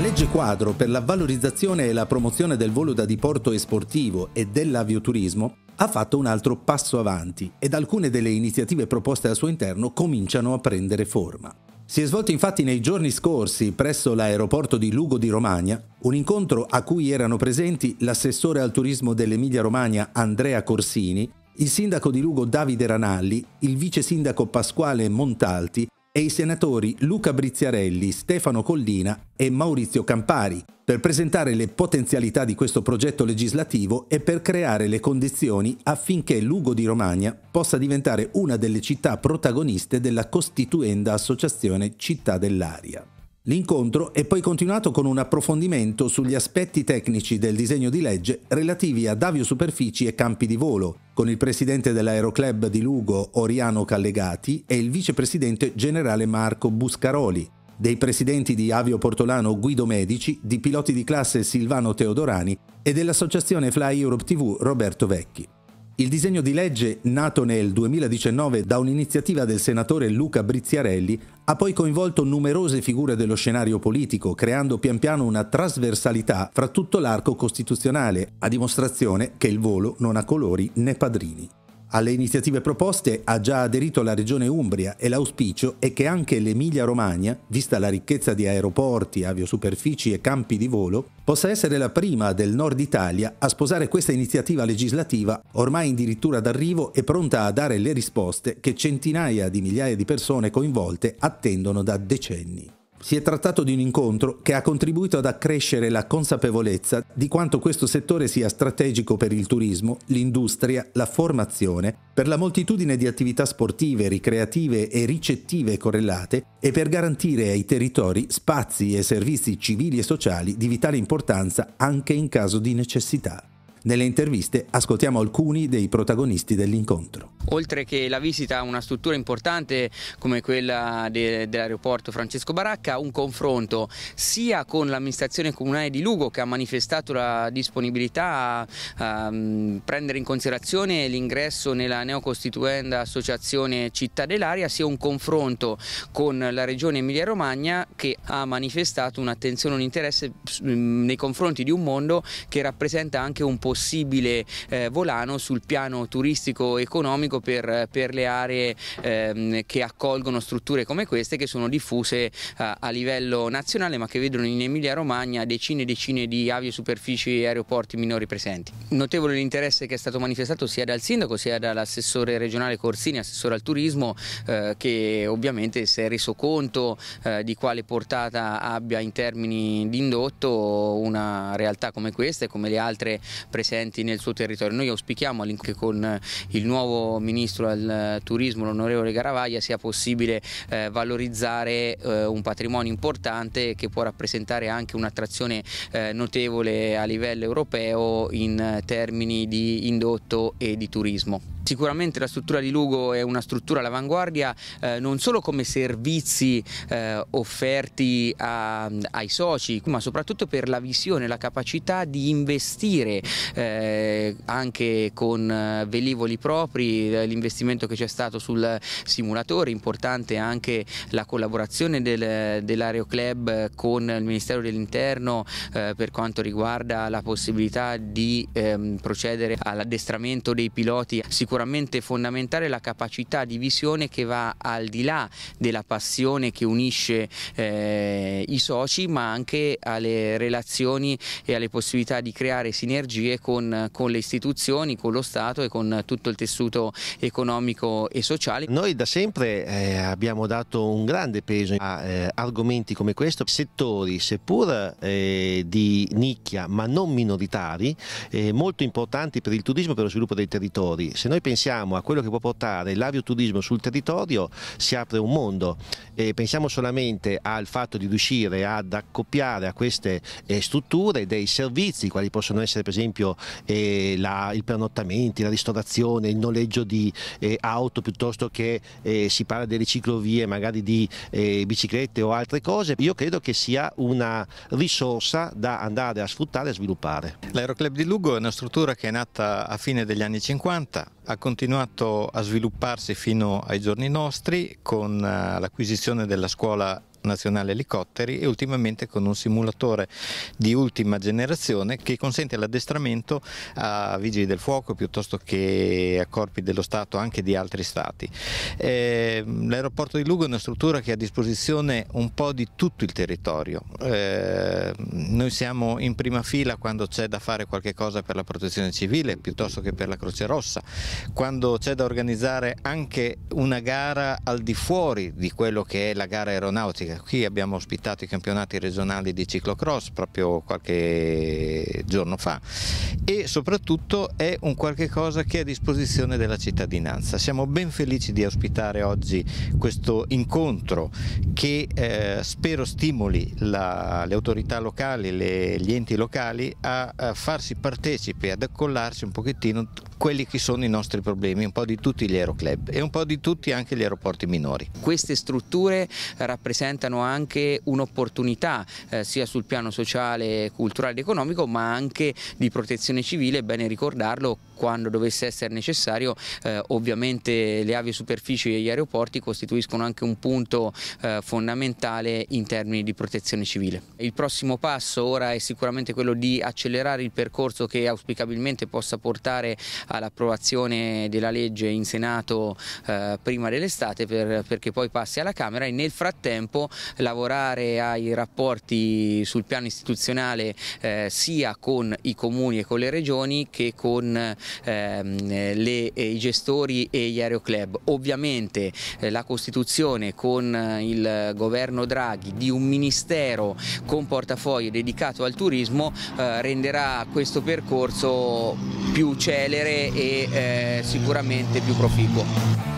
La legge quadro per la valorizzazione e la promozione del volo da diporto e sportivo e dell'avioturismo ha fatto un altro passo avanti ed alcune delle iniziative proposte al suo interno cominciano a prendere forma. Si è svolto infatti nei giorni scorsi presso l'aeroporto di Lugo di Romagna un incontro a cui erano presenti l'assessore al turismo dell'Emilia Romagna Andrea Corsini, il sindaco di Lugo Davide Ranalli, il vice sindaco Pasquale Montalti e i senatori Luca Briziarelli, Stefano Collina e Maurizio Campari per presentare le potenzialità di questo progetto legislativo e per creare le condizioni affinché Lugo di Romagna possa diventare una delle città protagoniste della costituenda associazione Città dell'Aria. L'incontro è poi continuato con un approfondimento sugli aspetti tecnici del disegno di legge relativi ad aviosuperfici e campi di volo, con il presidente dell'Aeroclub di Lugo Oriano Callegati e il vicepresidente generale Marco Buscaroli, dei presidenti di Avio Portolano Guido Medici, di piloti di classe Silvano Teodorani e dell'associazione Fly Europe TV Roberto Vecchi. Il disegno di legge, nato nel 2019 da un'iniziativa del senatore Luca Briziarelli, ha poi coinvolto numerose figure dello scenario politico, creando pian piano una trasversalità fra tutto l'arco costituzionale, a dimostrazione che il volo non ha colori né padrini. Alle iniziative proposte ha già aderito la Regione Umbria e l'auspicio è che anche l'Emilia-Romagna, vista la ricchezza di aeroporti, aviosuperfici e campi di volo, possa essere la prima del nord Italia a sposare questa iniziativa legislativa ormai addirittura d'arrivo e pronta a dare le risposte che centinaia di migliaia di persone coinvolte attendono da decenni. Si è trattato di un incontro che ha contribuito ad accrescere la consapevolezza di quanto questo settore sia strategico per il turismo, l'industria, la formazione, per la moltitudine di attività sportive, ricreative e ricettive correlate e per garantire ai territori spazi e servizi civili e sociali di vitale importanza anche in caso di necessità. Nelle interviste ascoltiamo alcuni dei protagonisti dell'incontro oltre che la visita a una struttura importante come quella de dell'aeroporto Francesco Baracca, un confronto sia con l'amministrazione comunale di Lugo che ha manifestato la disponibilità a, a mm, prendere in considerazione l'ingresso nella neocostituenda associazione Città dell'Aria, sia un confronto con la regione Emilia-Romagna che ha manifestato un'attenzione, un interesse mm, nei confronti di un mondo che rappresenta anche un possibile eh, volano sul piano turistico-economico specifico per, per le aree ehm, che accolgono strutture come queste che sono diffuse eh, a livello nazionale ma che vedono in Emilia Romagna decine e decine di avie superfici e aeroporti minori presenti. Notevole l'interesse che è stato manifestato sia dal sindaco sia dall'assessore regionale Corsini, assessore al turismo, eh, che ovviamente si è reso conto eh, di quale portata abbia in termini di indotto una realtà come questa e come le altre presenti nel suo territorio. Noi auspichiamo che con il nuovo ministro del eh, turismo, l'onorevole Garavaglia, sia possibile eh, valorizzare eh, un patrimonio importante che può rappresentare anche un'attrazione eh, notevole a livello europeo in eh, termini di indotto e di turismo. Sicuramente la struttura di Lugo è una struttura all'avanguardia eh, non solo come servizi eh, offerti a, ai soci, ma soprattutto per la visione, la capacità di investire eh, anche con eh, velivoli propri, l'investimento che c'è stato sul simulatore, importante anche la collaborazione del, dell'Aeroclub con il Ministero dell'Interno eh, per quanto riguarda la possibilità di ehm, procedere all'addestramento dei piloti. Sicuramente sicuramente fondamentale la capacità di visione che va al di là della passione che unisce eh, i soci ma anche alle relazioni e alle possibilità di creare sinergie con, con, le istituzioni, con lo Stato e con tutto il tessuto economico e sociale. Noi da sempre eh, abbiamo dato un grande peso a eh, argomenti come questo, settori seppur eh, di nicchia ma non minoritari, eh, molto importanti per il turismo e per lo sviluppo dei territori. Se noi pensiamo a quello che può portare l'avioturismo sul territorio si apre un mondo e pensiamo solamente al fatto di riuscire ad accoppiare a queste eh, strutture dei servizi quali possono essere per esempio eh, la, il pernottamento, la ristorazione, il noleggio di eh, auto piuttosto che eh, si parla delle ciclovie magari di eh, biciclette o altre cose, io credo che sia una risorsa da andare a sfruttare e sviluppare. L'Aeroclub di Lugo è una struttura che è nata a fine degli anni 50, ha continuato a svilupparsi fino ai giorni nostri con eh, l'acquisizione della scuola nazionale elicotteri e ultimamente con un simulatore di ultima generazione che consente l'addestramento a vigili del fuoco piuttosto che a corpi dello Stato anche di altri Stati. Eh, L'aeroporto di Lugo è una struttura che ha a disposizione un po' di tutto il territorio. Eh, noi siamo in prima fila quando c'è da fare qualche cosa per la protezione civile piuttosto che per la Croce Rossa, quando c'è da organizzare anche una gara al di fuori di quello che è la gara aeronautica, qui abbiamo ospitato i campionati regionali di ciclocross proprio qualche giorno fa e soprattutto è un qualche cosa che è a disposizione della cittadinanza. Siamo ben felici di ospitare oggi questo incontro che eh, spero stimoli la, le autorità locali, le, gli enti locali a, a farsi partecipe, ad accollarsi un pochettino quelli che sono i nostri problemi, un po' di tutti gli aeroclub e un po' di tutti anche gli aeroporti minori. Queste strutture rappresentano rappresentano anche un'opportunità eh, sia sul piano sociale, culturale ed economico ma anche di protezione civile, è bene ricordarlo quando dovesse essere necessario eh, ovviamente le avi superfici e gli aeroporti costituiscono anche un punto eh, fondamentale in termini di protezione civile. Il prossimo passo ora è sicuramente quello di accelerare il percorso che auspicabilmente possa portare all'approvazione della legge in Senato eh, prima dell'estate per, perché poi passi alla Camera e nel frattempo lavorare ai rapporti sul piano istituzionale eh, sia con i comuni e con le regioni che con ehm, le, eh, i gestori e gli aeroclub. Ovviamente eh, la Costituzione con eh, il governo Draghi di un ministero con portafoglio dedicato al turismo eh, renderà questo percorso più celere e eh, sicuramente più proficuo.